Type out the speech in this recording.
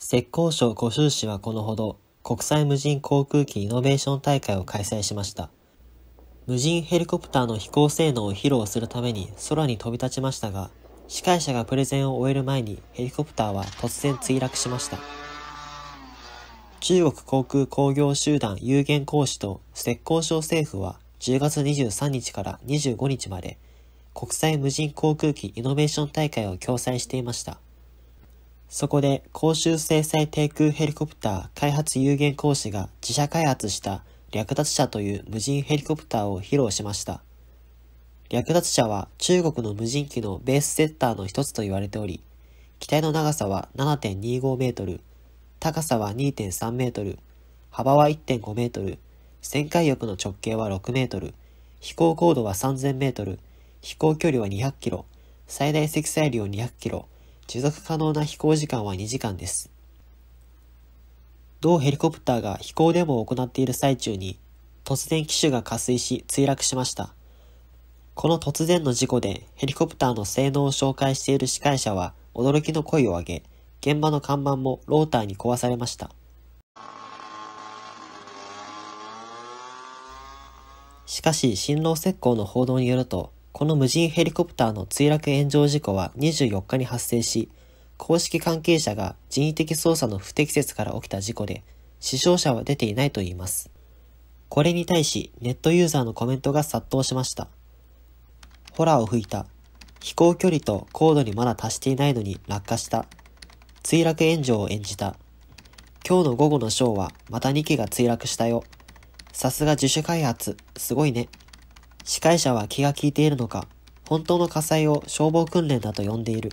浙江省湖州市はこのほど国際無人航空機イノベーション大会を開催しました。無人ヘリコプターの飛行性能を披露するために空に飛び立ちましたが、司会者がプレゼンを終える前にヘリコプターは突然墜落しました。中国航空工業集団有限公使と浙江省政府は10月23日から25日まで国際無人航空機イノベーション大会を共催していました。そこで、公衆制裁低空ヘリコプター開発有限講師が自社開発した略奪者という無人ヘリコプターを披露しました。略奪者は中国の無人機のベースセッターの一つと言われており、機体の長さは7.25メートル、高さは2.3メートル、幅は1.5メートル、旋回翼の直径は6メートル、飛行高度は3000メートル、飛行距離は200キロ、最大積載量200キロ、持続可能な飛行時間は2時間です。同ヘリコプターが飛行デモを行っている最中に、突然機種が加水し墜落しました。この突然の事故でヘリコプターの性能を紹介している司会者は驚きの声を上げ、現場の看板もローターに壊されました。しかし、新郎石膏の報道によると、この無人ヘリコプターの墜落炎上事故は24日に発生し、公式関係者が人為的操作の不適切から起きた事故で、死傷者は出ていないと言います。これに対し、ネットユーザーのコメントが殺到しました。ホラーを吹いた。飛行距離と高度にまだ達していないのに落下した。墜落炎上を演じた。今日の午後のショーはまた2機が墜落したよ。さすが自主開発、すごいね。司会者は気が利いているのか、本当の火災を消防訓練だと呼んでいる。